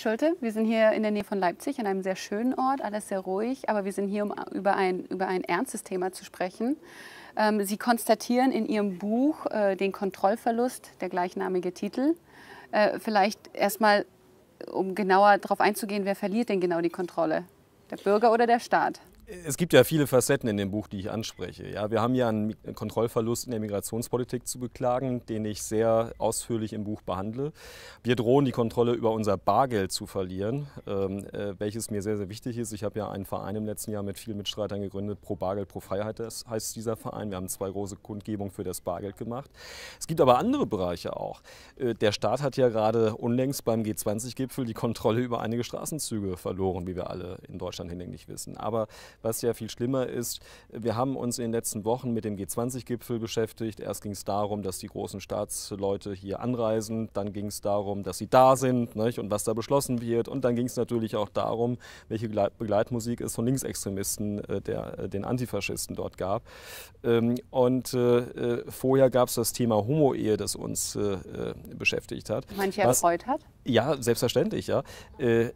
Schulte, wir sind hier in der Nähe von Leipzig, an einem sehr schönen Ort, alles sehr ruhig, aber wir sind hier, um über ein, über ein ernstes Thema zu sprechen. Ähm, Sie konstatieren in Ihrem Buch äh, den Kontrollverlust, der gleichnamige Titel. Äh, vielleicht erstmal, um genauer darauf einzugehen, wer verliert denn genau die Kontrolle? Der Bürger oder der Staat? es gibt ja viele Facetten in dem Buch, die ich anspreche. Ja, wir haben ja einen Kontrollverlust in der Migrationspolitik zu beklagen, den ich sehr ausführlich im Buch behandle. Wir drohen die Kontrolle über unser Bargeld zu verlieren, ähm, äh, welches mir sehr, sehr wichtig ist. Ich habe ja einen Verein im letzten Jahr mit vielen Mitstreitern gegründet, Pro Bargeld, Pro Freiheit das heißt dieser Verein. Wir haben zwei große Kundgebungen für das Bargeld gemacht. Es gibt aber andere Bereiche auch. Äh, der Staat hat ja gerade unlängst beim G20-Gipfel die Kontrolle über einige Straßenzüge verloren, wie wir alle in Deutschland hinlänglich wissen. Aber was ja viel schlimmer ist, wir haben uns in den letzten Wochen mit dem G20-Gipfel beschäftigt. Erst ging es darum, dass die großen Staatsleute hier anreisen. Dann ging es darum, dass sie da sind nicht? und was da beschlossen wird. Und dann ging es natürlich auch darum, welche Begleitmusik es von Linksextremisten, äh, der, äh, den Antifaschisten dort gab. Ähm, und äh, vorher gab es das Thema Homo-Ehe, das uns beschäftigt hat. Manche erfreut hat? Ja, selbstverständlich, ja.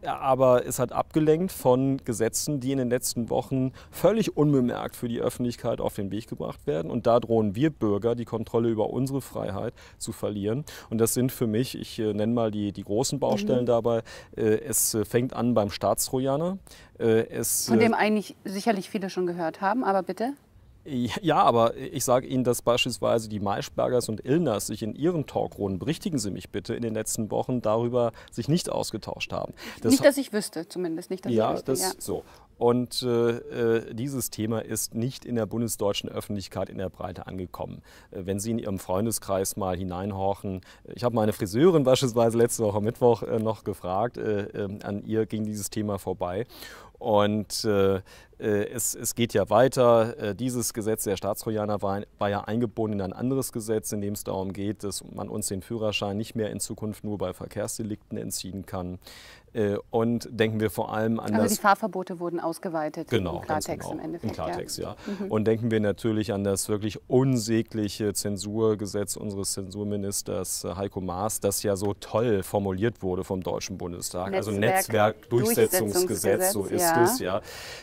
aber es hat abgelenkt von Gesetzen, die in den letzten Wochen Sachen völlig unbemerkt für die Öffentlichkeit auf den Weg gebracht werden. Und da drohen wir Bürger die Kontrolle über unsere Freiheit zu verlieren. Und das sind für mich, ich äh, nenne mal die, die großen Baustellen mhm. dabei, äh, es äh, fängt an beim Staatstrojaner. Äh, es, Von dem äh, eigentlich sicherlich viele schon gehört haben, aber bitte. Ja, aber ich sage Ihnen, dass beispielsweise die Maischbergers und Illners sich in ihren Talkrunden, berichtigen Sie mich bitte, in den letzten Wochen darüber sich nicht ausgetauscht haben. Das nicht, dass ich wüsste, zumindest nicht, dass ja, ich wüsste. Das, ja, so. Und äh, äh, dieses Thema ist nicht in der bundesdeutschen Öffentlichkeit in der Breite angekommen. Äh, wenn Sie in Ihrem Freundeskreis mal hineinhorchen, äh, ich habe meine Friseurin beispielsweise letzte Woche Mittwoch äh, noch gefragt, äh, ähm, an ihr ging dieses Thema vorbei. Und äh, äh, es, es, geht ja weiter. Äh, dieses Gesetz der Staatstrojaner war, war, ja eingebunden in ein anderes Gesetz, in dem es darum geht, dass man uns den Führerschein nicht mehr in Zukunft nur bei Verkehrsdelikten entziehen kann. Äh, und denken wir vor allem an also das... Also die Fahrverbote wurden ausgeweitet genau, im Klartext genau, im Endeffekt. Im Klartext, ja. ja. Mhm. Und denken wir natürlich an das wirklich unsägliche Zensurgesetz unseres Zensurministers Heiko Maas, das ja so toll formuliert wurde vom Deutschen Bundestag. Also Netzwerk, also Netzwerkdurchsetzungsgesetz, so ist Justus, ja.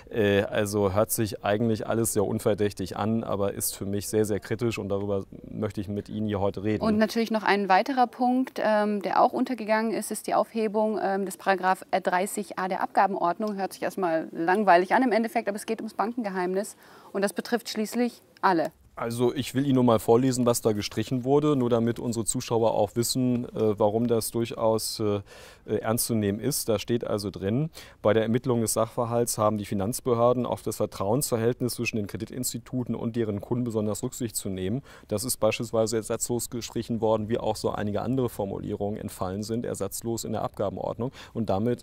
Äh, also hört sich eigentlich alles sehr unverdächtig an, aber ist für mich sehr, sehr kritisch und darüber möchte ich mit Ihnen hier heute reden. Und natürlich noch ein weiterer Punkt, ähm, der auch untergegangen ist, ist die Aufhebung ähm, des Paragraph 30a der Abgabenordnung. Hört sich erstmal langweilig an im Endeffekt, aber es geht ums Bankengeheimnis und das betrifft schließlich alle. Also ich will Ihnen nur mal vorlesen, was da gestrichen wurde, nur damit unsere Zuschauer auch wissen, äh, warum das durchaus äh, äh, ernst zu nehmen ist. Da steht also drin, bei der Ermittlung des Sachverhalts haben die Finanzbehörden auf das Vertrauensverhältnis zwischen den Kreditinstituten und deren Kunden besonders Rücksicht zu nehmen. Das ist beispielsweise ersatzlos gestrichen worden, wie auch so einige andere Formulierungen entfallen sind, ersatzlos in der Abgabenordnung. Und damit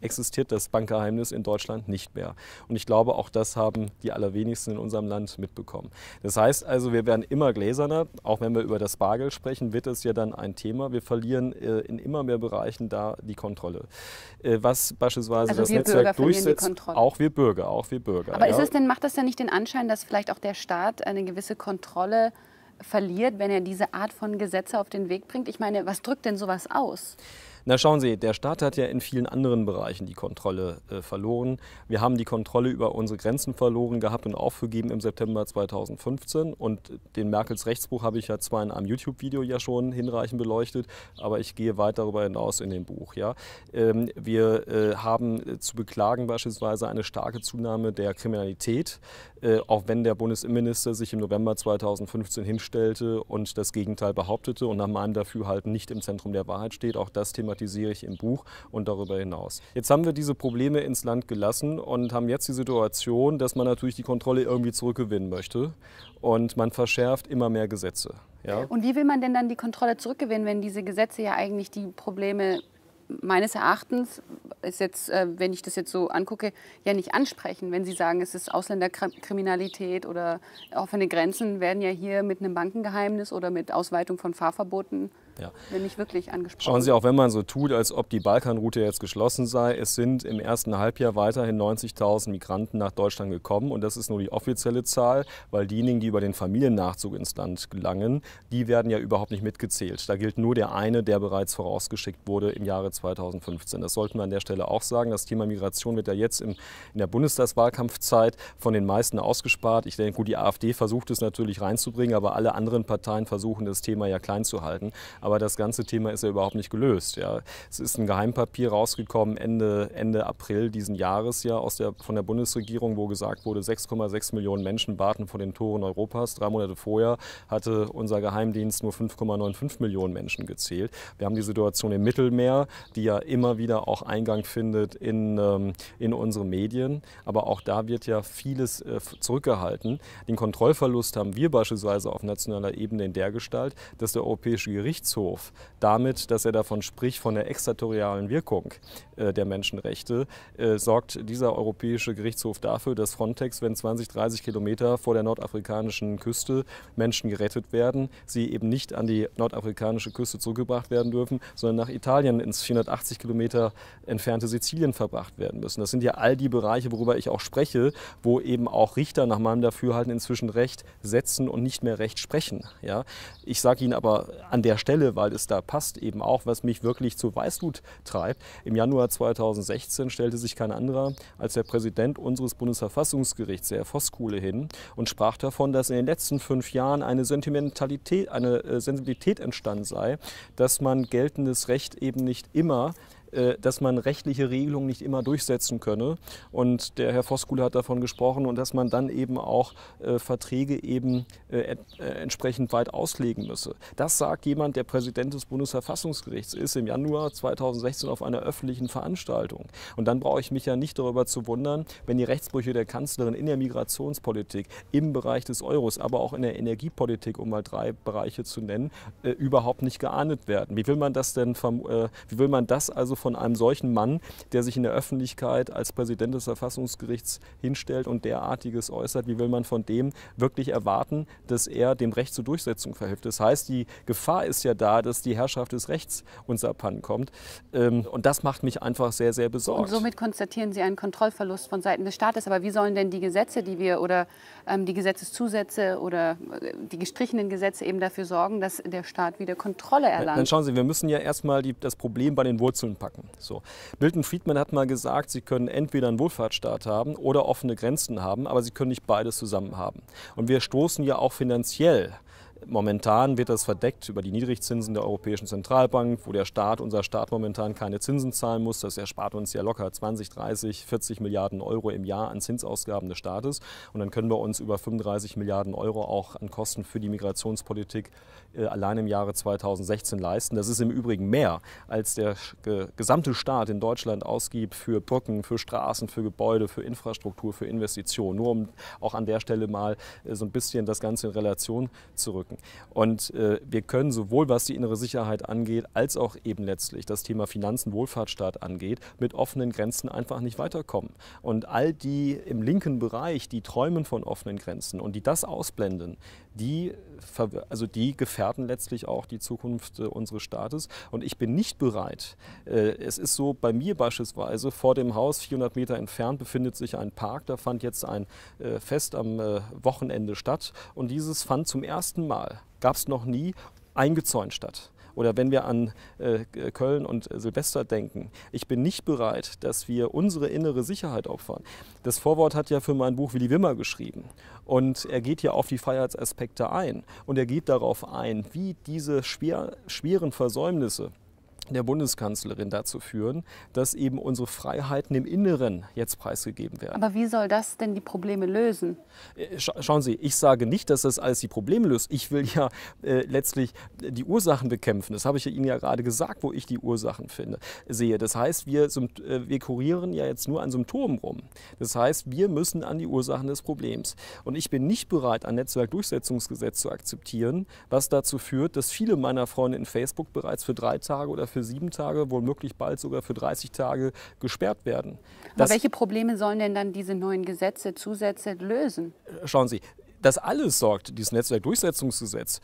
existiert das Bankgeheimnis in Deutschland nicht mehr. Und ich glaube, auch das haben die allerwenigsten in unserem Land mitbekommen. Das heißt also, wir werden immer gläserner. Auch wenn wir über das Bargeld sprechen, wird es ja dann ein Thema. Wir verlieren äh, in immer mehr Bereichen da die Kontrolle. Äh, was beispielsweise also das Netzwerk durchsetzt, auch wir Bürger, auch wir Bürger. Aber ja. ist es denn, macht das ja nicht den Anschein, dass vielleicht auch der Staat eine gewisse Kontrolle verliert, wenn er diese Art von Gesetze auf den Weg bringt? Ich meine, was drückt denn sowas aus? Na schauen Sie, der Staat hat ja in vielen anderen Bereichen die Kontrolle äh, verloren. Wir haben die Kontrolle über unsere Grenzen verloren gehabt und aufgegeben im September 2015. Und den Merkels Rechtsbuch habe ich ja zwar in einem YouTube-Video ja schon hinreichend beleuchtet, aber ich gehe weit darüber hinaus in dem Buch. Ja. Ähm, wir äh, haben äh, zu beklagen beispielsweise eine starke Zunahme der Kriminalität, äh, auch wenn der Bundesinnenminister sich im November 2015 hinstellte und das Gegenteil behauptete und nach meinem Dafürhalten nicht im Zentrum der Wahrheit steht. Auch das Thema thematisiere ich im Buch und darüber hinaus. Jetzt haben wir diese Probleme ins Land gelassen und haben jetzt die Situation, dass man natürlich die Kontrolle irgendwie zurückgewinnen möchte und man verschärft immer mehr Gesetze. Ja? Und wie will man denn dann die Kontrolle zurückgewinnen, wenn diese Gesetze ja eigentlich die Probleme meines Erachtens ist jetzt, äh, wenn ich das jetzt so angucke, ja nicht ansprechen. Wenn Sie sagen, es ist Ausländerkriminalität oder offene Grenzen werden ja hier mit einem Bankengeheimnis oder mit Ausweitung von Fahrverboten ja. Bin ich wirklich angesprochen. Schauen Sie, auch wenn man so tut, als ob die Balkanroute jetzt geschlossen sei, es sind im ersten Halbjahr weiterhin 90.000 Migranten nach Deutschland gekommen. Und das ist nur die offizielle Zahl, weil diejenigen, die über den Familiennachzug ins Land gelangen, die werden ja überhaupt nicht mitgezählt. Da gilt nur der eine, der bereits vorausgeschickt wurde im Jahre 2015. Das sollten wir an der Stelle auch sagen. Das Thema Migration wird ja jetzt im, in der Bundestagswahlkampfzeit von den meisten ausgespart. Ich denke, gut, die AfD versucht es natürlich reinzubringen, aber alle anderen Parteien versuchen das Thema ja klein zu halten. Aber aber das ganze Thema ist ja überhaupt nicht gelöst. Ja. Es ist ein Geheimpapier rausgekommen Ende, Ende April diesen Jahres ja aus der, von der Bundesregierung, wo gesagt wurde, 6,6 Millionen Menschen warten vor den Toren Europas. Drei Monate vorher hatte unser Geheimdienst nur 5,95 Millionen Menschen gezählt. Wir haben die Situation im Mittelmeer, die ja immer wieder auch Eingang findet in, ähm, in unsere Medien. Aber auch da wird ja vieles äh, zurückgehalten. Den Kontrollverlust haben wir beispielsweise auf nationaler Ebene in der Gestalt, dass der Europäische Gerichtshof Gerichtshof damit, dass er davon spricht, von der extraterritorialen Wirkung äh, der Menschenrechte, äh, sorgt dieser Europäische Gerichtshof dafür, dass Frontex, wenn 20, 30 Kilometer vor der nordafrikanischen Küste Menschen gerettet werden, sie eben nicht an die nordafrikanische Küste zurückgebracht werden dürfen, sondern nach Italien ins 480 Kilometer entfernte Sizilien verbracht werden müssen. Das sind ja all die Bereiche, worüber ich auch spreche, wo eben auch Richter nach meinem Dafürhalten inzwischen Recht setzen und nicht mehr Recht sprechen. Ja? Ich sage Ihnen aber an der Stelle, weil es da passt eben auch, was mich wirklich zu Weißwut treibt. Im Januar 2016 stellte sich kein anderer als der Präsident unseres Bundesverfassungsgerichts, der Herr Voskuhle, hin und sprach davon, dass in den letzten fünf Jahren eine Sentimentalität, eine äh, Sensibilität entstanden sei, dass man geltendes Recht eben nicht immer äh, dass man rechtliche Regelungen nicht immer durchsetzen könne. Und der Herr Voskuhle hat davon gesprochen und dass man dann eben auch äh, Verträge eben äh, äh, entsprechend weit auslegen müsse. Das sagt jemand, der Präsident des Bundesverfassungsgerichts ist im Januar 2016 auf einer öffentlichen Veranstaltung. Und dann brauche ich mich ja nicht darüber zu wundern, wenn die Rechtsbrüche der Kanzlerin in der Migrationspolitik, im Bereich des Euros, aber auch in der Energiepolitik, um mal drei Bereiche zu nennen, äh, überhaupt nicht geahndet werden. Wie will man das denn, äh, wie will man das also von einem solchen Mann, der sich in der Öffentlichkeit als Präsident des Verfassungsgerichts hinstellt und derartiges äußert, wie will man von dem wirklich erwarten, dass er dem Recht zur Durchsetzung verhilft. Das heißt, die Gefahr ist ja da, dass die Herrschaft des Rechts uns abhanden kommt. Ähm, und das macht mich einfach sehr, sehr besorgt. Und somit konstatieren Sie einen Kontrollverlust von Seiten des Staates. Aber wie sollen denn die Gesetze, die wir oder ähm, die Gesetzeszusätze oder äh, die gestrichenen Gesetze eben dafür sorgen, dass der Staat wieder Kontrolle erlangt? Dann schauen Sie, wir müssen ja erstmal die, das Problem bei den Wurzeln packen packen. So. Milton Friedman hat mal gesagt, sie können entweder einen Wohlfahrtsstaat haben oder offene Grenzen haben, aber sie können nicht beides zusammen haben. Und wir stoßen ja auch finanziell Momentan wird das verdeckt über die Niedrigzinsen der Europäischen Zentralbank, wo der Staat, unser Staat momentan keine Zinsen zahlen muss. Das erspart uns ja locker 20, 30, 40 Milliarden Euro im Jahr an Zinsausgaben des Staates. Und dann können wir uns über 35 Milliarden Euro auch an Kosten für die Migrationspolitik äh, allein im Jahre 2016 leisten. Das ist im Übrigen mehr, als der gesamte Staat in Deutschland ausgibt für Brücken, für Straßen, für Gebäude, für Infrastruktur, für Investitionen. Nur um auch an der Stelle mal äh, so ein bisschen das Ganze in Relation zurück ausdrücken. Und äh, wir können sowohl was die innere Sicherheit angeht, als auch eben letztlich das Thema Finanzen, Wohlfahrtsstaat angeht, mit offenen Grenzen einfach nicht weiterkommen. Und all die im linken Bereich, die träumen von offenen Grenzen und die das ausblenden, die also die gefährden letztlich auch die Zukunft äh, unseres Staates. Und ich bin nicht bereit. Äh, es ist so, bei mir beispielsweise, vor dem Haus 400 Meter entfernt befindet sich ein Park, da fand jetzt ein äh, Fest am Wochenende statt. Und dieses fand zum ersten Mal, gab es noch nie, eingezäunt statt. Oder wenn wir an äh, Köln und Silvester denken, ich bin nicht bereit, dass wir unsere innere Sicherheit opfern. Das Vorwort hat ja für mein Buch Willi Wimmer geschrieben. Und er geht ja auf die Freiheitsaspekte ein. Und er geht darauf ein, wie diese schwer, schweren Versäumnisse der Bundeskanzlerin dazu führen, dass eben unsere Freiheiten im Inneren jetzt preisgegeben werden. Aber wie soll das denn die Probleme lösen? Äh, schauen Sie, ich sage nicht, dass das alles die Probleme löst. Ich will ja äh, letztlich die Ursachen bekämpfen. Das habe ich Ihnen ja gerade gesagt, wo ich die Ursachen finde, sehe. Das heißt, wir, äh, wir kurieren ja jetzt nur an Symptomen rum. Das heißt, wir müssen an die Ursachen des Problems. Und ich bin nicht bereit, ein Netzwerkdurchsetzungsgesetz zu akzeptieren, was dazu führt, dass viele meiner Freunde in Facebook bereits für drei Tage oder für für sieben Tage, womöglich bald sogar für 30 Tage gesperrt werden. Das welche Probleme sollen denn dann diese neuen Gesetze, Zusätze lösen? Äh, schauen Sie, das alles sorgt, dieses Netzwerkdurchsetzungsgesetz,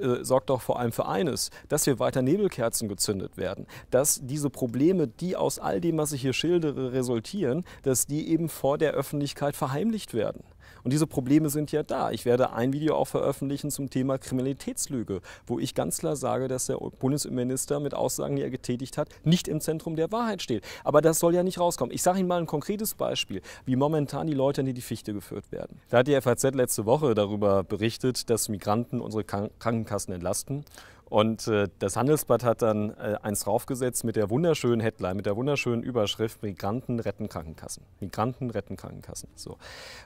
äh, sorgt doch vor allem für eines, dass hier weiter Nebelkerzen gezündet werden, dass diese Probleme, die aus all dem, was ich hier schildere, resultieren, dass die eben vor der Öffentlichkeit verheimlicht werden. Und diese Probleme sind ja da. Ich werde ein Video auch veröffentlichen zum Thema Kriminalitätslüge, wo ich ganz klar sage, dass der Bundesminister mit Aussagen, die er getätigt hat, nicht im Zentrum der Wahrheit steht. Aber das soll ja nicht rauskommen. Ich sage Ihnen mal ein konkretes Beispiel, wie momentan die Leute in die Fichte geführt werden. Da hat die FAZ letzte Woche darüber berichtet, dass Migranten unsere Krankenkassen entlasten. Und äh, das Handelsblatt hat dann äh, eins draufgesetzt mit der wunderschönen Headline, mit der wunderschönen Überschrift Migranten retten Krankenkassen. Migranten retten Krankenkassen. So.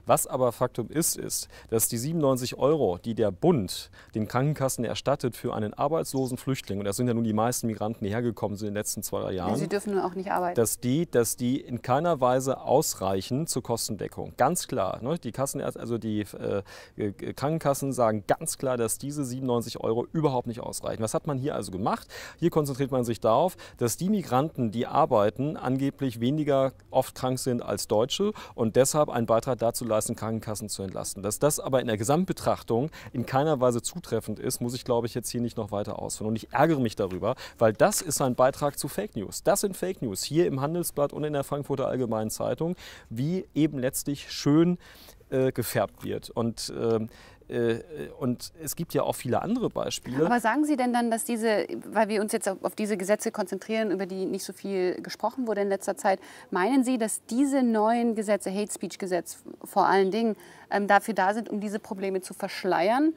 Was aber Faktum ist, ist, dass die 97 Euro, die der Bund den Krankenkassen erstattet für einen arbeitslosen Flüchtling, und das sind ja nun die meisten Migranten, die hergekommen sind in den letzten zwei, drei Jahren. Sie dürfen nun auch nicht arbeiten. Dass die, dass die in keiner Weise ausreichen zur Kostendeckung. Ganz klar. Ne? Die, Kassen, also die äh, Krankenkassen sagen ganz klar, dass diese 97 Euro überhaupt nicht ausreichen erreichen. Was hat man hier also gemacht? Hier konzentriert man sich darauf, dass die Migranten, die arbeiten, angeblich weniger oft krank sind als Deutsche und deshalb einen Beitrag dazu leisten, Krankenkassen zu entlasten. Dass das aber in der Gesamtbetrachtung in keiner Weise zutreffend ist, muss ich, glaube ich, jetzt hier nicht noch weiter ausführen. Und ich ärgere mich darüber, weil das ist ein Beitrag zu Fake News. Das sind Fake News hier im Handelsblatt und in der Frankfurter Allgemeinen Zeitung, wie eben letztlich schön äh, gefärbt wird. Und äh, äh, und es gibt ja auch viele andere Beispiele. Aber sagen Sie denn dann, dass diese, weil wir uns jetzt auf diese Gesetze konzentrieren, über die nicht so viel gesprochen wurde in letzter Zeit, meinen Sie, dass diese neuen Gesetze, Hate Speech Gesetz vor allen Dingen, ähm, dafür da sind, um diese Probleme zu verschleiern?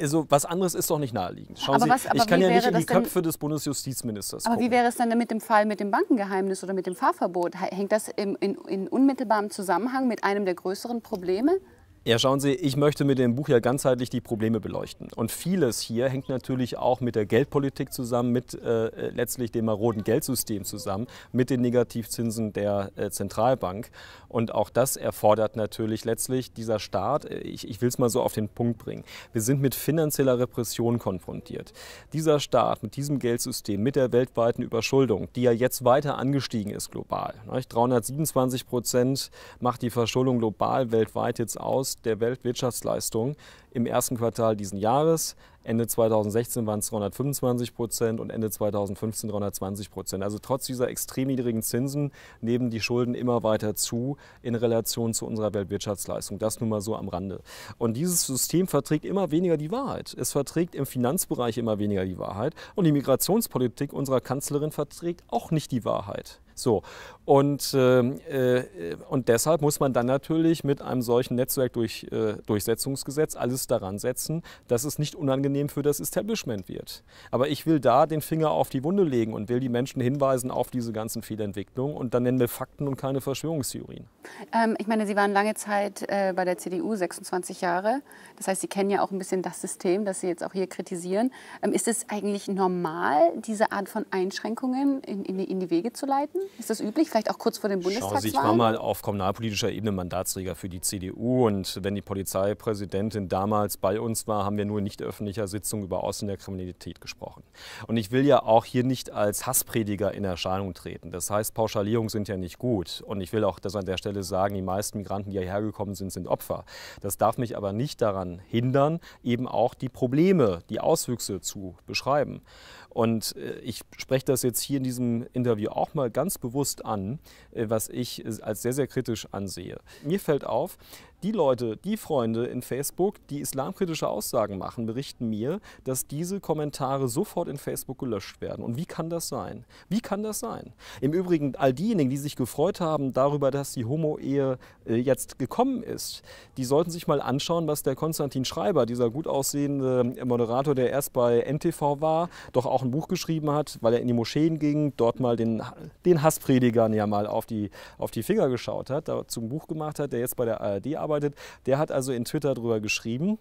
also was anderes ist doch nicht naheliegend. Schauen aber Sie, was, ich kann ja nicht in die Köpfe denn, des Bundesjustizministers. Aber gucken. wie wäre es dann mit dem Fall mit dem Bankengeheimnis oder mit dem Fahrverbot? Hängt das im, in, in unmittelbarem Zusammenhang mit einem der größeren Probleme? Ja, schauen Sie, ich möchte mit dem Buch ja ganzheitlich die Probleme beleuchten. Und vieles hier hängt natürlich auch mit der Geldpolitik zusammen, mit äh, äh letztlich dem maroden Geldsystem zusammen, mit den Negativzinsen der äh, Zentralbank. Und auch das erfordert natürlich letztlich dieser Staat, äh, ich, ich will es mal so auf den Punkt bringen, wir sind mit finanzieller Repression konfrontiert. Dieser Staat mit diesem Geldsystem, mit der weltweiten Überschuldung, die ja jetzt weiter angestiegen ist global. Nicht? 327 Prozent macht die Verschuldung global weltweit jetzt aus der Weltwirtschaftsleistung im ersten Quartal diesen Jahres. Ende 2016 waren es 325 Prozent und Ende 2015 320 Prozent. Also trotz dieser extrem niedrigen Zinsen nehmen die Schulden immer weiter zu in Relation zu unserer Weltwirtschaftsleistung. Das nun mal so am Rande. Und dieses System verträgt immer weniger die Wahrheit. Es verträgt im Finanzbereich immer weniger die Wahrheit. Und die Migrationspolitik unserer Kanzlerin verträgt auch nicht die Wahrheit. So, und, ähm, äh, und deshalb muss man dann natürlich mit einem solchen Netzwerkdurchsetzungsgesetz durch, äh, alles Emphasis daran setzen, dass es nicht unangenehm für das Establishment wird. Aber ich will da den Finger auf die Wunde legen und will die Menschen hinweisen auf diese ganzen Fehlentwicklungen und dann nennen wir Fakten und keine Verschwörungstheorien. Ähm, ich meine, Sie waren lange Zeit äh, bei der CDU, 26 Jahre. Das heißt, Sie kennen ja auch ein bisschen das System, das Sie jetzt auch hier kritisieren. Ähm, ist es eigentlich normal, diese Art von Einschränkungen in, in, in, die Wege zu leiten? Ist das üblich? Vielleicht auch kurz vor dem Bundestag? ich war mal auf kommunalpolitischer Ebene Mandatsträger für die CDU und wenn die Polizeipräsidentin damals damals bei uns war, haben wir nur in nicht öffentlicher Sitzung über Ausländerkriminalität gesprochen. Und ich will ja auch hier nicht als Hassprediger in Erscheinung treten. Das heißt, Pauschalierungen sind ja nicht gut. Und ich will auch das an der Stelle sagen, die meisten Migranten, die hierher gekommen sind, sind Opfer. Das darf mich aber nicht daran hindern, eben auch die Probleme, die Auswüchse zu beschreiben. Und äh, ich spreche das jetzt hier in diesem Interview auch mal ganz bewusst an, äh, was ich äh, als sehr, sehr kritisch ansehe. Mir fällt auf, die Leute, die Freunde in Facebook, die islamkritische Aussagen machen, berichten mir, dass diese Kommentare sofort in Facebook gelöscht werden. Und wie kann das sein? Wie kann das sein? Im Übrigen, all diejenigen, die sich gefreut haben darüber, dass die Homo-Ehe äh, jetzt gekommen ist, die sollten sich mal anschauen, was der Konstantin Schreiber, dieser gut aussehende äh, Moderator, der erst bei NTV war, doch auch ein Buch geschrieben hat, weil er in die Moscheen ging, dort mal den, den Hasspredigern ja mal auf die, auf die Finger geschaut hat, dazu ein Buch gemacht hat, der jetzt bei der ARD arbeitet gearbeitet. Der hat also in Twitter drüber geschrieben.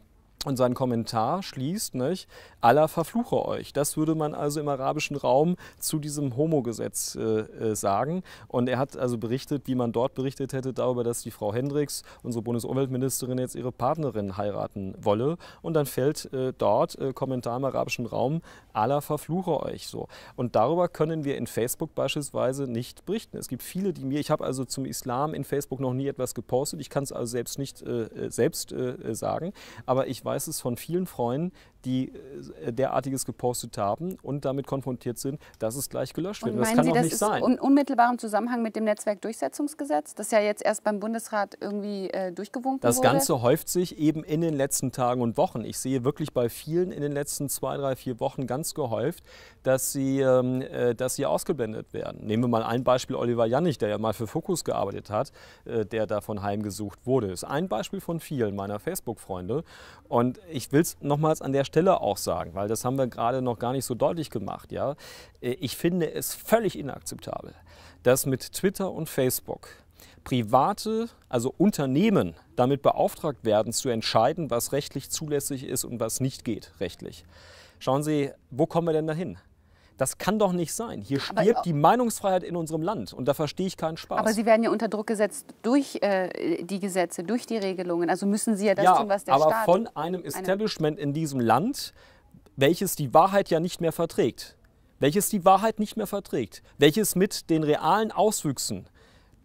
Und sein Kommentar schließt, nicht, Allah verfluche euch. Das würde man also im arabischen Raum zu diesem Homo-Gesetz äh, äh, sagen. Und er hat also berichtet, wie man dort berichtet hätte darüber, dass die Frau Hendricks, unsere Bundesumweltministerin, jetzt ihre Partnerin heiraten wolle. Und dann fällt äh, dort äh, Kommentar im arabischen Raum, Allah verfluche euch so. Und darüber können wir in Facebook beispielsweise nicht berichten. Es gibt viele, die mir, ich habe also zum Islam in Facebook noch nie etwas gepostet. Ich kann es also selbst nicht äh, äh, selbst sagen. Aber ich weiß, weiß es von vielen Freunden, die äh, derartiges gepostet haben und damit konfrontiert sind, dass es gleich gelöscht wird. Und das kann Sie, doch das nicht ist sein. Un unmittelbarem Zusammenhang mit dem Netzwerkdurchsetzungsgesetz, das ja jetzt erst beim Bundesrat irgendwie äh, durchgewunken das wurde? Das Ganze häuft sich eben in den letzten Tagen und Wochen. Ich sehe wirklich bei vielen in den letzten zwei, drei, vier Wochen ganz gehäuft, dass sie, ähm, äh, dass sie ausgeblendet werden. Nehmen wir mal ein Beispiel Oliver Jannig, der ja mal für Fokus gearbeitet hat, äh, der davon heimgesucht wurde. Das ist ein Beispiel von vielen meiner Facebook-Freunde. Und ich will es nochmals an der Stelle auch sagen, weil das haben wir gerade noch gar nicht so deutlich gemacht. Ja? Äh, ich finde es völlig inakzeptabel, dass mit Twitter und Facebook private, also Unternehmen, damit beauftragt werden, zu entscheiden, was rechtlich zulässig ist und was nicht geht rechtlich. Schauen Sie, wo kommen wir denn dahin? Das kann doch nicht sein. Hier stirbt aber, die Meinungsfreiheit in unserem Land und da verstehe ich keinen Spaß. Aber Sie werden ja unter Druck gesetzt durch äh, die Gesetze, durch die Regelungen. Also müssen Sie ja das ja, tun, was der aber Staat... aber von einem Establishment in diesem Land, welches die Wahrheit ja nicht mehr verträgt. Welches die Wahrheit nicht mehr verträgt. Welches mit den realen Auswüchsen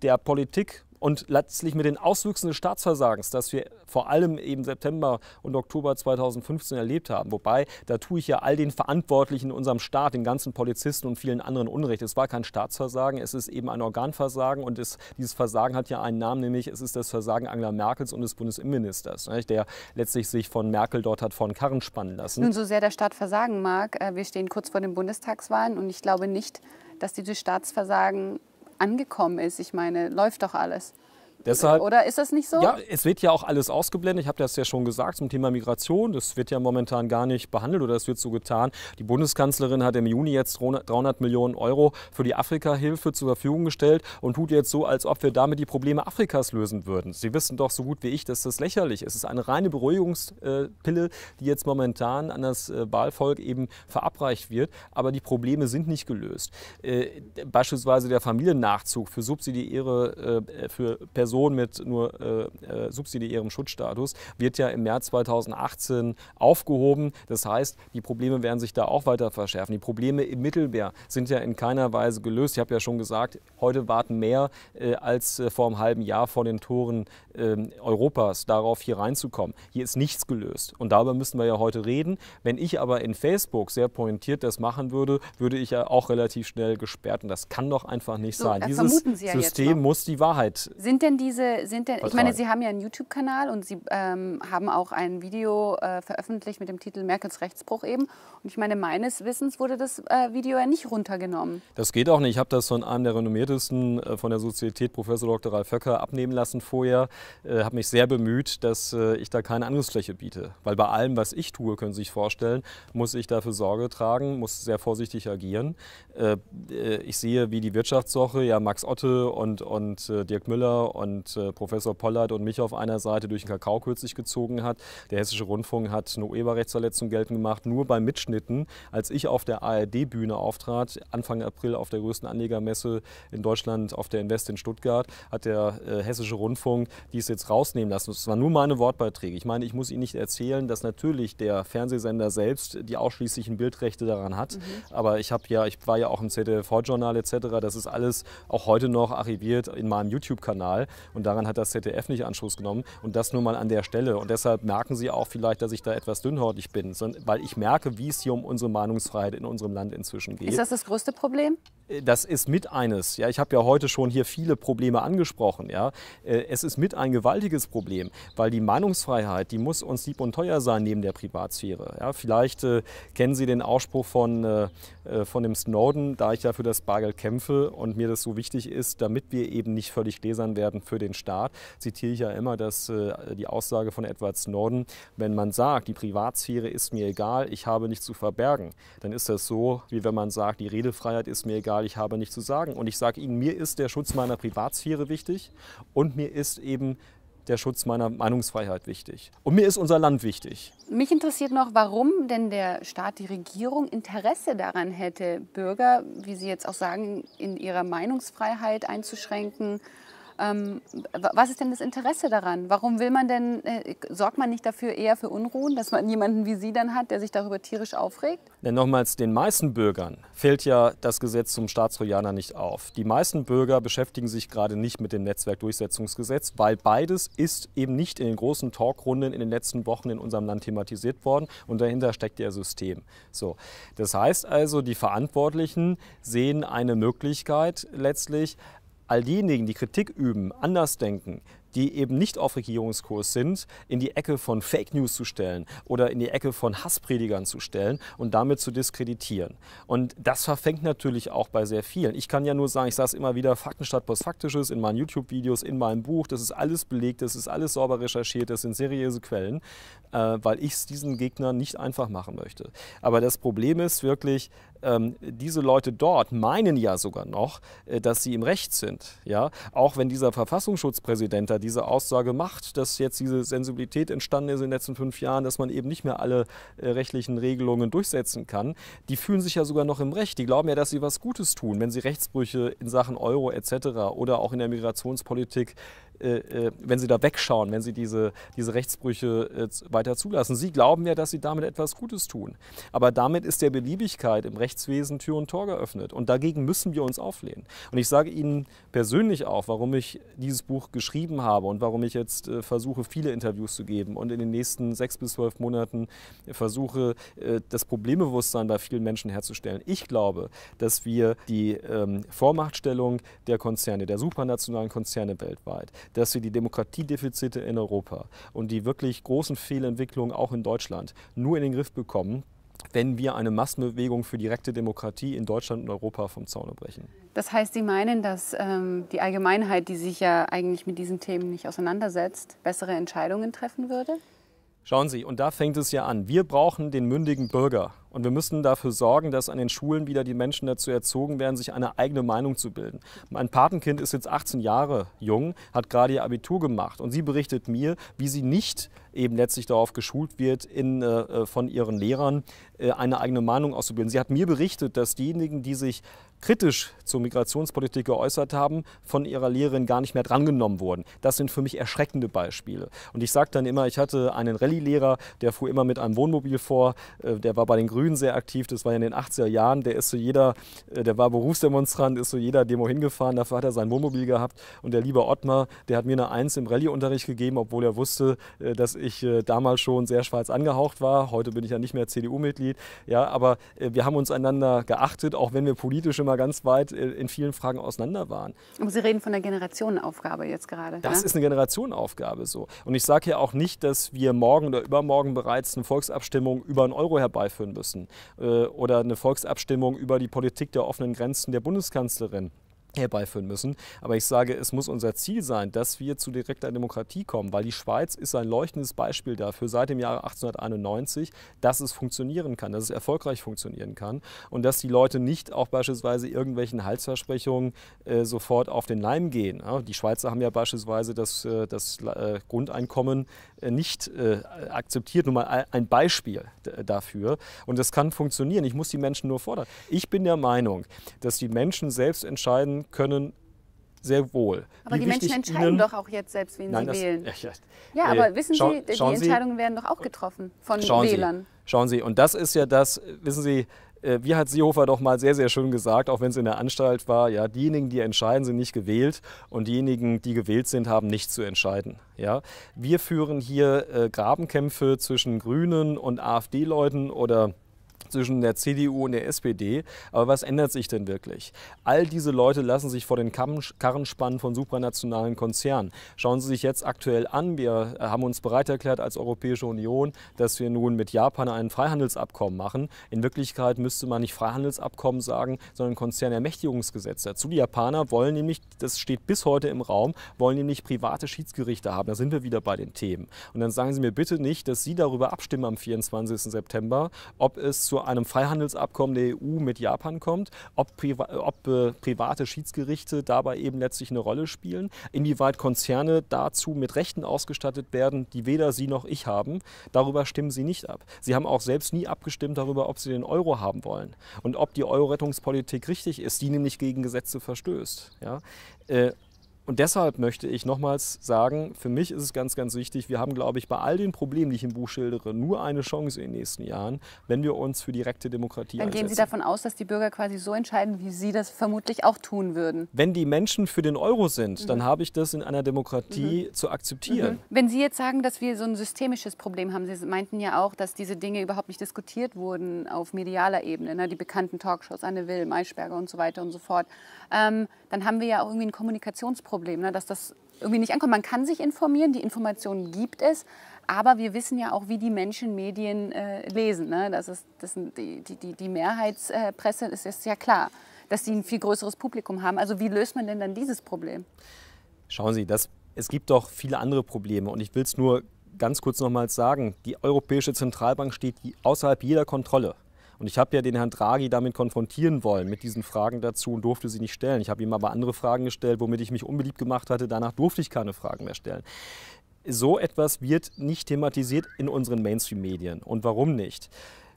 der Politik und letztlich mit den Auswüchsen des Staatsversagens, das wir vor allem eben September und Oktober 2015 erlebt haben. Wobei, da tue ich ja all den Verantwortlichen in unserem Staat, den ganzen Polizisten und vielen anderen Unrecht. Es war kein Staatsversagen, es ist eben ein Organversagen und es, dieses Versagen hat ja einen Namen, nämlich es ist das Versagen Angela Merkels und des Bundesinnenministers, nicht? der letztlich sich von Merkel dort hat von Karren spannen lassen. Nun, so sehr der Staat versagen mag, äh, wir stehen kurz vor den Bundestagswahlen und ich glaube nicht, dass dieses Staatsversagen angekommen ist. Ich meine, läuft doch alles. Deshalb, Oder ist das nicht so? Ja, es wird ja auch alles ausgeblendet. Ich habe das ja schon gesagt zum Thema Migration. Das wird ja momentan gar nicht behandelt oder es wird so getan. Die Bundeskanzlerin hat im Juni jetzt 300 Millionen Euro für die Afrika-Hilfe zur Verfügung gestellt und tut jetzt so, als ob wir damit die Probleme Afrikas lösen würden. Sie wissen doch so gut wie ich, dass das lächerlich ist. Es ist eine reine Beruhigungspille, die jetzt momentan an das äh, Wahlvolk eben verabreicht wird. Aber die Probleme sind nicht gelöst. Äh, beispielsweise der Familiennachzug für subsidiäre, äh, für Personen Person mit nur äh, äh, subsidiärem Schutzstatus wird ja im März 2018 aufgehoben. Das heißt, die Probleme werden sich da auch weiter verschärfen. Die Probleme im Mittelmeer sind ja in keiner Weise gelöst. Ich habe ja schon gesagt, heute warten mehr äh, als äh, vor einem halben Jahr vor den Toren ähm, Europas darauf, hier reinzukommen. Hier ist nichts gelöst. Und darüber müssen wir ja heute reden. Wenn ich aber in Facebook sehr pointiert das machen würde, würde ich ja auch relativ schnell gesperrt. Und das kann doch einfach nicht so, sein. Dieses ja System muss die Wahrheit. Sind denn die diese, sind denn, ich meine, Sie haben ja einen YouTube-Kanal und Sie ähm, haben auch ein Video äh, veröffentlicht mit dem Titel Merkels Rechtsbruch eben. Und ich meine, meines Wissens wurde das äh, Video ja nicht runtergenommen. Das geht auch nicht. Ich habe das von einem der renommiertesten äh, von der Sozietät, Professor Dr. Ralf Höcker, abnehmen lassen vorher. Äh, habe mich sehr bemüht, dass äh, ich da keine Angriffsfläche biete. Weil bei allem, was ich tue, können Sie sich vorstellen, muss ich dafür Sorge tragen, muss sehr vorsichtig agieren. Äh, äh, ich sehe, wie die Wirtschaftswoche, ja Max Otte und, und Dirk Müller und und äh, Professor Pollard und mich auf einer Seite durch den Kakao kürzlich gezogen hat. Der Hessische Rundfunk hat eine Urheberrechtsverletzung geltend gemacht, nur bei Mitschnitten. Als ich auf der ARD-Bühne auftrat, Anfang April auf der größten Anlegermesse in Deutschland, auf der Invest in Stuttgart, hat der äh, Hessische Rundfunk dies jetzt rausnehmen lassen. Das waren nur meine Wortbeiträge. Ich meine, ich muss Ihnen nicht erzählen, dass natürlich der Fernsehsender selbst die ausschließlichen Bildrechte daran hat. Mhm. Aber ich habe ja, ich war ja auch im ZDV-Journal etc. Das ist alles auch heute noch archiviert in meinem YouTube-Kanal. Und daran hat das ZDF nicht Anschluss genommen. Und das nur mal an der Stelle. Und deshalb merken Sie auch vielleicht, dass ich da etwas dünnhäutig bin, weil ich merke, wie es hier um unsere Meinungsfreiheit in unserem Land inzwischen geht. Ist das das größte Problem? Äh, das ist mit eines. Ja, ich habe ja heute schon hier viele Probleme angesprochen. Ja. Äh, es ist mit ein gewaltiges Problem, weil die Meinungsfreiheit, die muss uns lieb und teuer sein neben der Privatsphäre. Ja. Vielleicht äh, kennen Sie den Ausspruch von, äh, äh von dem Snowden, da ich ja für das Bargeld kämpfe und mir das so wichtig ist, damit wir eben nicht völlig gläsern werden, für den Staat, zitiere ich ja immer das, äh, die Aussage von Edward Snowden, wenn man sagt, die Privatsphäre ist mir egal, ich habe nichts zu verbergen, dann ist das so, wie wenn man sagt, die Redefreiheit ist mir egal, ich habe nichts zu sagen. Und ich sage Ihnen, mir ist der Schutz meiner Privatsphäre wichtig und mir ist eben der Schutz meiner Meinungsfreiheit wichtig. Und mir ist unser Land wichtig. Mich interessiert noch, warum denn der Staat, die Regierung Interesse daran hätte, Bürger, wie Sie jetzt auch sagen, in ihrer Meinungsfreiheit einzuschränken ähm, was ist denn das Interesse daran? Warum will man denn, äh, sorgt man nicht dafür eher für Unruhen, dass man jemanden wie Sie dann hat, der sich darüber tierisch aufregt? Denn nochmals, den meisten Bürgern fällt ja das Gesetz zum Staatstrojaner nicht auf. Die meisten Bürger beschäftigen sich gerade nicht mit dem Netzwerkdurchsetzungsgesetz, weil beides ist eben nicht in den großen Talkrunden in den letzten Wochen in unserem Land thematisiert worden und dahinter steckt ja System. So, das heißt also, die Verantwortlichen sehen eine Möglichkeit letztlich, all diejenigen, die Kritik üben, anders denken, die eben nicht auf Regierungskurs sind, in die Ecke von Fake News zu stellen oder in die Ecke von Hasspredigern zu stellen und damit zu diskreditieren. Und das verfängt natürlich auch bei sehr vielen. Ich kann ja nur sagen, ich sage es immer wieder, Fakten statt bloß in meinen YouTube-Videos, in meinem Buch, das ist alles belegt, das ist alles sauber recherchiert, das sind seriöse Quellen, äh, weil ich es diesen Gegnern nicht einfach machen möchte. Aber das Problem ist wirklich, ähm, diese Leute dort meinen ja sogar noch, äh, dass sie im Recht sind. Ja? Auch wenn dieser Verfassungsschutzpräsident da diese Aussage macht, dass jetzt diese Sensibilität entstanden ist in den letzten fünf Jahren, dass man eben nicht mehr alle äh, rechtlichen Regelungen durchsetzen kann, die fühlen sich ja sogar noch im Recht. Die glauben ja, dass sie was Gutes tun, wenn sie Rechtsbrüche in Sachen Euro etc. oder auch in der Migrationspolitik äh, äh, wenn sie da wegschauen, wenn sie diese, diese Rechtsbrüche äh, weiter zulassen. Sie glauben ja, dass sie damit etwas Gutes tun. Aber damit ist der Beliebigkeit im Rechtswesen Tür und Tor geöffnet. Und dagegen müssen wir uns auflehnen. Und ich sage Ihnen persönlich auch, warum ich dieses Buch geschrieben habe und warum ich jetzt versuche, viele Interviews zu geben und in den nächsten sechs bis zwölf Monaten versuche, das Problembewusstsein bei vielen Menschen herzustellen. Ich glaube, dass wir die ähm, Vormachtstellung der Konzerne, der supranationalen Konzerne weltweit, dass sie die Demokratiedefizite in Europa und die wirklich großen Fehlentwicklungen auch in Deutschland nur in den Griff bekommen, wenn wir eine Massenbewegung für direkte Demokratie in Deutschland und Europa vom Zaune brechen. Das heißt, Sie meinen, dass ähm, die Allgemeinheit, die sich ja eigentlich mit diesen Themen nicht auseinandersetzt, bessere Entscheidungen treffen würde? Schauen Sie, und da fängt es ja an. Wir brauchen den mündigen Bürger. Und wir müssen dafür sorgen, dass an den Schulen wieder die Menschen dazu erzogen werden, sich eine eigene Meinung zu bilden. Mein Patenkind ist jetzt 18 Jahre jung, hat gerade ihr Abitur gemacht. Und sie berichtet mir, wie sie nicht eben letztlich darauf geschult wird, in, äh, äh von ihren Lehrern äh, eine eigene Meinung auszubilden. Sie hat mir berichtet, dass diejenigen, die sich kritisch zur Migrationspolitik geäußert haben, von ihrer Lehrerin gar nicht mehr drangenommen wurden. Das sind für mich erschreckende Beispiele. Und ich sage dann immer, ich hatte einen Rallye-Lehrer, der fuhr immer mit einem Wohnmobil vor, äh, der war bei den Grünen sehr aktiv, das war in den 80er Jahren, der ist so jeder, äh, der war Berufsdemonstrant, ist so jeder Demo hingefahren, dafür hat er sein Wohnmobil gehabt. Und der liebe Ottmar, der hat mir eine Eins im Rallye-Unterricht gegeben, obwohl er wusste, äh, dass ich damals schon sehr schwarz angehaucht war. Heute bin ich ja nicht mehr CDU-Mitglied. Ja, aber wir haben uns einander geachtet, auch wenn wir politisch immer immer ganz weit äh, in vielen Fragen auseinander waren. Aber Sie reden von der Generationenaufgabe jetzt gerade. Das ne? ist eine Generationenaufgabe so. Und ich sage ja auch nicht, dass wir morgen oder übermorgen bereits eine Volksabstimmung über einen Euro herbeiführen müssen äh, oder eine Volksabstimmung über die Politik der offenen Grenzen der Bundeskanzlerin herbeiführen müssen. Aber ich sage, es muss unser Ziel sein, dass wir zu direkter Demokratie kommen, weil die Schweiz ist ein leuchtendes Beispiel dafür seit dem Jahre 1891, dass es funktionieren kann, dass es erfolgreich funktionieren kann und dass die Leute nicht auch beispielsweise irgendwelchen Halsversprechungen äh, sofort auf den Leim gehen. Ja, die Schweizer haben ja beispielsweise das, äh, das äh, Grundeinkommen äh, nicht äh, akzeptiert. Nur mal ein Beispiel äh, dafür. Und das kann funktionieren. Ich muss die Menschen nur fordern. Ich bin der Meinung, dass die Menschen selbst entscheiden, können, sehr wohl. Aber Wie die Menschen entscheiden Ihnen, doch auch jetzt selbst, wen nein, sie das, wählen. Ja, ja. ja äh, aber wissen Sie, schauen die Entscheidungen werden doch auch getroffen von schauen Wählern. Sie, schauen Sie, und das ist ja das, wissen Sie, äh, wie hat Seehofer doch mal sehr, sehr schön gesagt, auch wenn es in der Anstalt war, ja, diejenigen, die entscheiden, sind nicht gewählt und diejenigen, die gewählt sind, haben nichts zu entscheiden. Ja? Wir führen hier äh, Grabenkämpfe zwischen Grünen und AfD-Leuten oder zwischen der CDU und der SPD. Aber was ändert sich denn wirklich? All diese Leute lassen sich vor den Karren spannen von supranationalen Konzernen. Schauen Sie sich jetzt aktuell an. Wir äh, haben uns bereit erklärt als Europäische Union, dass wir nun mit Japan ein Freihandelsabkommen machen. In Wirklichkeit müsste man nicht Freihandelsabkommen sagen, sondern Konzernermächtigungsgesetz dazu. Die Japaner wollen nämlich, das steht bis heute im Raum, wollen nämlich private Schiedsgerichte haben. Da sind wir wieder bei den Themen. Und dann sagen Sie mir bitte nicht, dass Sie darüber abstimmen am 24. September, ob es zu einem Freihandelsabkommen der EU mit Japan kommt, ob, Priva ob äh, private Schiedsgerichte dabei eben letztlich eine Rolle spielen, inwieweit Konzerne dazu mit Rechten ausgestattet werden, die weder Sie noch ich haben. Darüber stimmen Sie nicht ab. Sie haben auch selbst nie abgestimmt darüber, ob Sie den Euro haben wollen und ob die Euro-Rettungspolitik richtig ist, die nämlich gegen Gesetze verstößt. Ja? Äh, und deshalb möchte ich nochmals sagen, für mich ist es ganz, ganz wichtig, wir haben, glaube ich, bei all den Problemen, die ich im Buch schildere, nur eine Chance in den nächsten Jahren, wenn wir uns für direkte Demokratie Dann einsetzen. gehen Sie davon aus, dass die Bürger quasi so entscheiden, wie Sie das vermutlich auch tun würden. Wenn die Menschen für den Euro sind, mhm. dann habe ich das in einer Demokratie mhm. zu akzeptieren. Mhm. Wenn Sie jetzt sagen, dass wir so ein systemisches Problem haben, Sie meinten ja auch, dass diese Dinge überhaupt nicht diskutiert wurden auf medialer Ebene, ne? die bekannten Talkshows, Anne Will, Maischberger und so weiter und so fort, ähm, dann haben wir ja auch irgendwie ein Kommunikationsproblem. Problem, ne? dass das irgendwie nicht ankommt. Man kann sich informieren, die Informationen gibt es, aber wir wissen ja auch, wie die Menschen Medien äh, lesen. Ne? Das ist, das sind die, die, die Mehrheitspresse äh, ist, ist ja klar, dass sie ein viel größeres Publikum haben. Also wie löst man denn dann dieses Problem? Schauen Sie, das, es gibt doch viele andere Probleme und ich will es nur ganz kurz nochmals sagen. Die Europäische Zentralbank steht außerhalb jeder Kontrolle. Und ich habe ja den Herrn Draghi damit konfrontieren wollen, mit diesen Fragen dazu und durfte sie nicht stellen. Ich habe ihm aber andere Fragen gestellt, womit ich mich unbeliebt gemacht hatte. Danach durfte ich keine Fragen mehr stellen. So etwas wird nicht thematisiert in unseren Mainstream-Medien. Und warum nicht?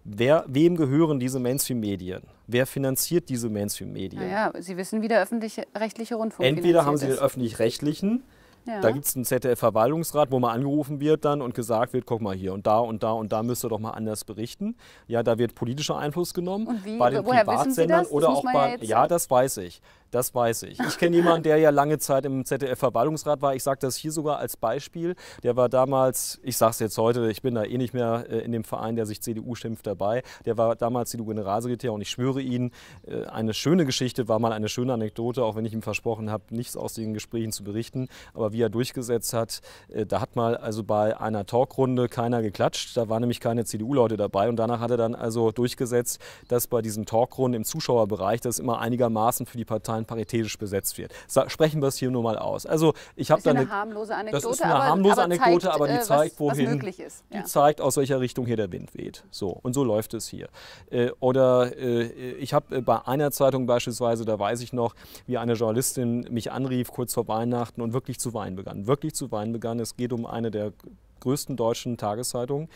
Wer, wem gehören diese Mainstream-Medien? Wer finanziert diese Mainstream-Medien? Naja, Sie wissen, wie der öffentlich-rechtliche Rundfunk Entweder haben Sie den öffentlich-rechtlichen, ja. Da gibt es einen ZDF-Verwaltungsrat, wo mal angerufen wird dann und gesagt wird, guck mal hier und da und da und da müsst ihr doch mal anders berichten. Ja, da wird politischer Einfluss genommen. Und wie, bei den Privatsendern oder auch bei. Ja, das weiß ich. Das weiß ich. Ich kenne jemanden, der ja lange Zeit im ZDF-Verwaltungsrat war. Ich sage das hier sogar als Beispiel. Der war damals, ich sage es jetzt heute, ich bin da eh nicht mehr äh, in dem Verein, der sich CDU schimpft, dabei. Der war damals CDU-Generalsekretär und ich schwöre Ihnen, äh, eine schöne Geschichte war mal eine schöne Anekdote, auch wenn ich ihm versprochen habe, nichts aus den Gesprächen zu berichten. Aber wie er durchgesetzt hat, äh, da hat mal also bei einer Talkrunde keiner geklatscht. Da waren nämlich keine CDU-Leute dabei und danach hat er dann also durchgesetzt, dass bei diesen Talkrunden im Zuschauerbereich das immer einigermaßen für die Partei Zahlen paritätisch besetzt wird. Sa sprechen wir es hier nur mal aus. Also ich habe da eine, eine harmlose Anekdote, das ist eine harmlose aber Anekdote, zeigt, aber die äh, zeigt, was, wohin, was ist, ja. die zeigt, aus welcher Richtung hier der Wind weht. So und so läuft es hier. Äh, oder äh, ich habe äh, bei einer Zeitung beispielsweise, da weiß ich noch, wie eine Journalistin mich anrief kurz vor Weihnachten und wirklich zu weinen begann. Wirklich zu weinen begann. Es geht um eine der größten deutschen Tageszeitung.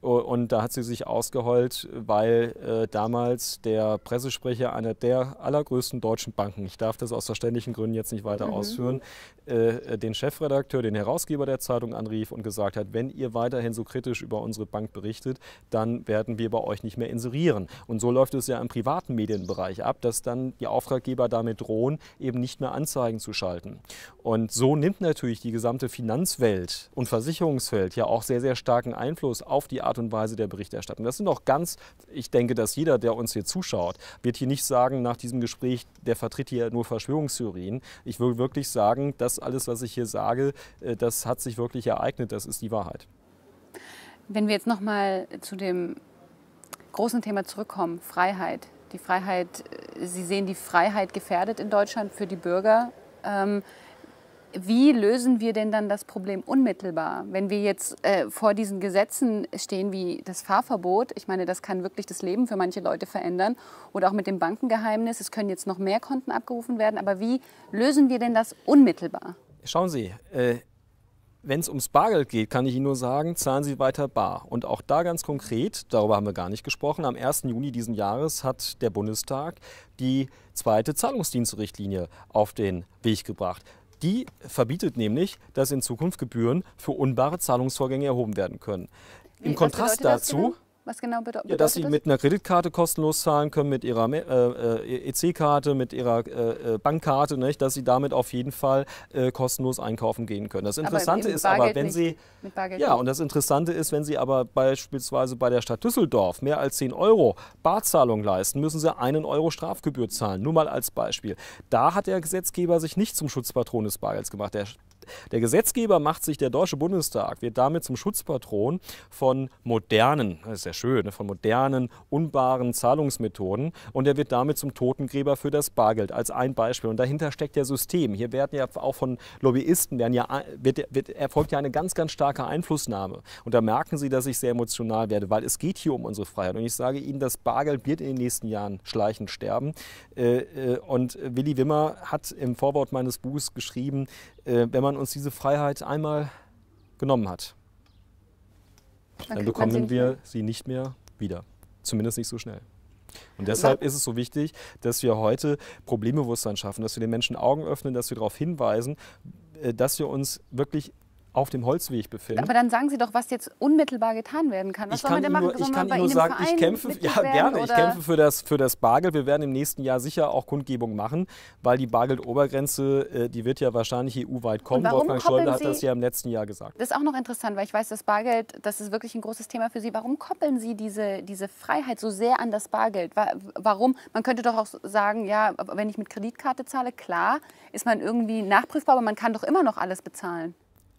Und da hat sie sich ausgeheult, weil äh, damals der Pressesprecher einer der allergrößten deutschen Banken, ich darf das aus verständlichen Gründen jetzt nicht weiter mhm. ausführen, äh, äh, den Chefredakteur, den Herausgeber der Zeitung anrief und gesagt hat, wenn ihr weiterhin so kritisch über unsere Bank berichtet, dann werden wir bei euch nicht mehr inserieren. Und so läuft es ja im privaten Medienbereich ab, dass dann die Auftraggeber damit drohen, eben nicht mehr Anzeigen zu schalten. Und so nimmt natürlich die gesamte Finanzwelt und Versicherungswelt Umfeld ja auch sehr, sehr starken Einfluss auf die Art und Weise der Berichterstattung. Das sind auch ganz, ich denke, dass jeder, der uns hier zuschaut, wird hier nicht sagen, nach diesem Gespräch, der vertritt hier nur Verschwörungstheorien. Ich will wirklich sagen, das alles, was ich hier sage, äh, das hat sich wirklich ereignet. Das ist die Wahrheit. Wenn wir jetzt nochmal zu dem großen Thema zurückkommen, Freiheit. Die Freiheit, äh, Sie sehen die Freiheit gefährdet in Deutschland für die Bürger. Ähm, wie lösen wir denn dann das Problem unmittelbar? Wenn wir jetzt äh, vor diesen Gesetzen stehen wie das Fahrverbot, ich meine, das kann wirklich das Leben für manche Leute verändern oder auch mit dem Bankengeheimnis, es können jetzt noch mehr Konten abgerufen werden, aber wie lösen wir denn das unmittelbar? Schauen Sie, äh, wenn es ums Bargeld geht, kann ich Ihnen nur sagen, zahlen Sie weiter bar. Und auch da ganz konkret, darüber haben wir gar nicht gesprochen, am 1. Juni diesen Jahres hat der Bundestag die zweite Zahlungsdienstrichtlinie auf den Weg gebracht. Die verbietet nämlich, dass in Zukunft Gebühren für unbare Zahlungsvorgänge erhoben werden können. Im Kontrast dazu, genau? Was genau bedeutet ja, dass Sie das? mit einer Kreditkarte kostenlos zahlen können, mit Ihrer äh, äh EC-Karte, mit Ihrer äh, äh, Bankkarte, nicht? dass Sie damit auf jeden Fall äh, kostenlos einkaufen gehen können. Das Interessante aber ist aber, wenn nicht. Sie ja nicht. und das Interessante ist, wenn Sie aber beispielsweise bei der Stadt Düsseldorf mehr als 10 Euro Barzahlung leisten, müssen Sie einen Euro Strafgebühr zahlen. Nur mal als Beispiel. Da hat der Gesetzgeber sich nicht zum Schutzpatron des Bargelds gemacht. Der der Gesetzgeber macht sich, der Deutsche Bundestag, wird damit zum Schutzpatron von modernen, das ist ja schön, ne, von modernen, unbaren Zahlungsmethoden und er wird damit zum Totengräber für das Bargeld als ein Beispiel. Und dahinter steckt ja System. Hier werden ja auch von Lobbyisten, werden ja, wird, wird, erfolgt ja eine ganz, ganz starke Einflussnahme. Und da merken Sie, dass ich sehr emotional werde, weil es geht hier um unsere Freiheit. Und ich sage Ihnen, das Bargeld wird in den nächsten Jahren schleichend sterben. Äh, äh, und Willi Wimmer hat im Vorwort meines Buches geschrieben, äh, wenn man uns diese Freiheit einmal genommen hat, dann, dann bekommen wir sie nicht mehr wieder. Zumindest nicht so schnell. Und deshalb ist es so wichtig, dass wir heute Problembewusstsein schaffen, dass wir den Menschen Augen öffnen, dass wir darauf hinweisen, äh, dass wir uns wirklich auf dem Holzweg befinden. Aber dann sagen Sie doch, was jetzt unmittelbar getan werden kann. Was ich soll kann man denn machen? Nur, ich kann Ihnen nur sagen, ich kämpfe, ja, gerne, ich kämpfe für das, für das Bargeld. Wir werden im nächsten Jahr sicher auch Kundgebung machen, weil die Bargeldobergrenze, äh, die wird ja wahrscheinlich EU-weit kommen. Wolfgang Schäuble hat das ja im letzten Jahr gesagt. Das ist auch noch interessant, weil ich weiß, das Bargeld, das ist wirklich ein großes Thema für Sie. Warum koppeln Sie diese, diese Freiheit so sehr an das Bargeld? Warum? Man könnte doch auch sagen, ja, wenn ich mit Kreditkarte zahle, klar, ist man irgendwie nachprüfbar, aber man kann doch immer noch alles bezahlen.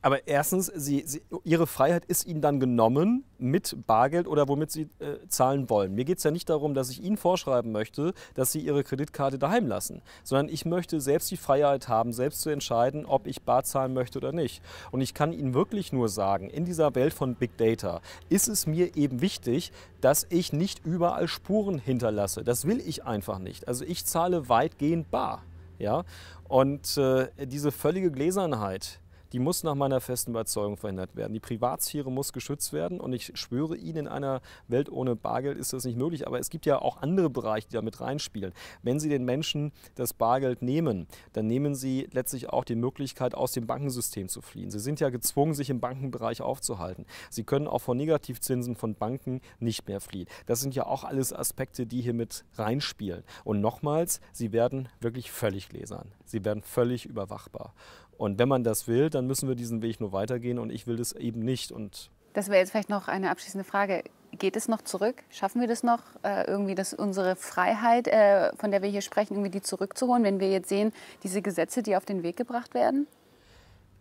Aber erstens, sie, sie, Ihre Freiheit ist Ihnen dann genommen mit Bargeld oder womit Sie äh, zahlen wollen. Mir geht es ja nicht darum, dass ich Ihnen vorschreiben möchte, dass Sie Ihre Kreditkarte daheim lassen, sondern ich möchte selbst die Freiheit haben, selbst zu entscheiden, ob ich bar zahlen möchte oder nicht. Und ich kann Ihnen wirklich nur sagen, in dieser Welt von Big Data ist es mir eben wichtig, dass ich nicht überall Spuren hinterlasse. Das will ich einfach nicht. Also ich zahle weitgehend bar. Ja? Und äh, diese völlige Gläsernheit, die muss nach meiner festen Überzeugung verhindert werden. Die Privatsphäre muss geschützt werden und ich schwöre Ihnen, in einer Welt ohne Bargeld ist das nicht möglich. Aber es gibt ja auch andere Bereiche, die damit reinspielen. Wenn Sie den Menschen das Bargeld nehmen, dann nehmen Sie letztlich auch die Möglichkeit, aus dem Bankensystem zu fliehen. Sie sind ja gezwungen, sich im Bankenbereich aufzuhalten. Sie können auch vor Negativzinsen von Banken nicht mehr fliehen. Das sind ja auch alles Aspekte, die hier mit reinspielen. Und nochmals, Sie werden wirklich völlig gläsern. Sie werden völlig überwachbar. Und wenn man das will, dann müssen wir diesen Weg nur weitergehen und ich will das eben nicht. Und das wäre jetzt vielleicht noch eine abschließende Frage. Geht es noch zurück? Schaffen wir das noch, äh, irgendwie dass unsere Freiheit, äh, von der wir hier sprechen, irgendwie die zurückzuholen, wenn wir jetzt sehen, diese Gesetze, die auf den Weg gebracht werden?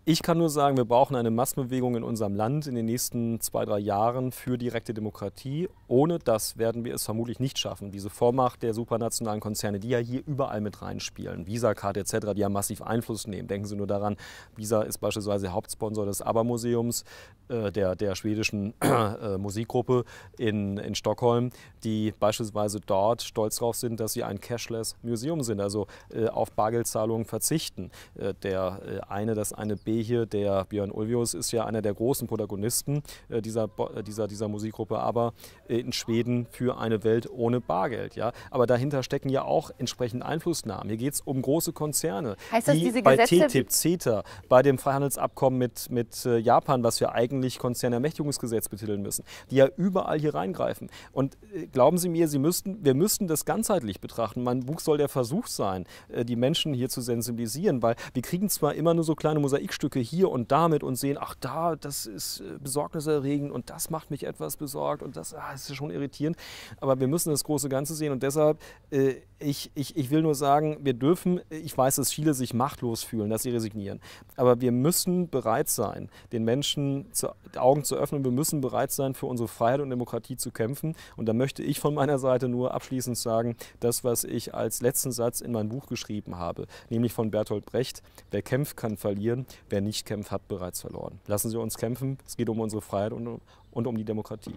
Ich kann nur sagen, wir brauchen eine Massenbewegung in unserem Land in den nächsten zwei, drei Jahren für direkte Demokratie. Ohne das werden wir es vermutlich nicht schaffen. Diese Vormacht der supranationalen Konzerne, die ja hier überall mit reinspielen, Visa, Card etc., die ja massiv Einfluss nehmen. Denken Sie nur daran, Visa ist beispielsweise Hauptsponsor des ABBA-Museums, äh, der, der schwedischen äh, Musikgruppe in, in Stockholm, die beispielsweise dort stolz darauf sind, dass sie ein cashless Museum sind, also äh, auf Bargeldzahlungen verzichten. Äh, der äh, eine, das eine B hier, der Björn Ulvius ist ja einer der großen Protagonisten äh, dieser, äh, dieser, dieser Musikgruppe, aber äh, in Schweden für eine Welt ohne Bargeld. Ja? Aber dahinter stecken ja auch entsprechend Einflussnahmen. Hier geht es um große Konzerne, heißt das, die diese bei TTIP, CETA, bei dem Freihandelsabkommen mit, mit Japan, was wir eigentlich Konzernermächtigungsgesetz betiteln müssen, die ja überall hier reingreifen. Und glauben Sie mir, Sie müssten, wir müssten das ganzheitlich betrachten. Mein Buch soll der Versuch sein, die Menschen hier zu sensibilisieren, weil wir kriegen zwar immer nur so kleine Mosaikstücke, Bruchstücke hier und damit und sehen, ach da, das ist äh, besorgniserregend und das macht mich etwas besorgt und das, ah, das ist schon irritierend. Aber wir müssen das große Ganze sehen und deshalb, äh, ich, ich, ich will nur sagen, wir dürfen, äh, ich weiß, dass viele sich machtlos fühlen, dass sie resignieren, aber wir müssen bereit sein, den Menschen zu, Augen zu öffnen, wir müssen bereit sein, für unsere Freiheit und Demokratie zu kämpfen. Und da möchte ich von meiner Seite nur abschließend sagen, das, was ich als letzten Satz in meinem Buch geschrieben habe, nämlich von Bertolt Brecht, wer kämpft, kann verlieren, Wer nicht kämpft, hat bereits verloren. Lassen Sie uns kämpfen. Es geht um unsere Freiheit und um, die Demokratie.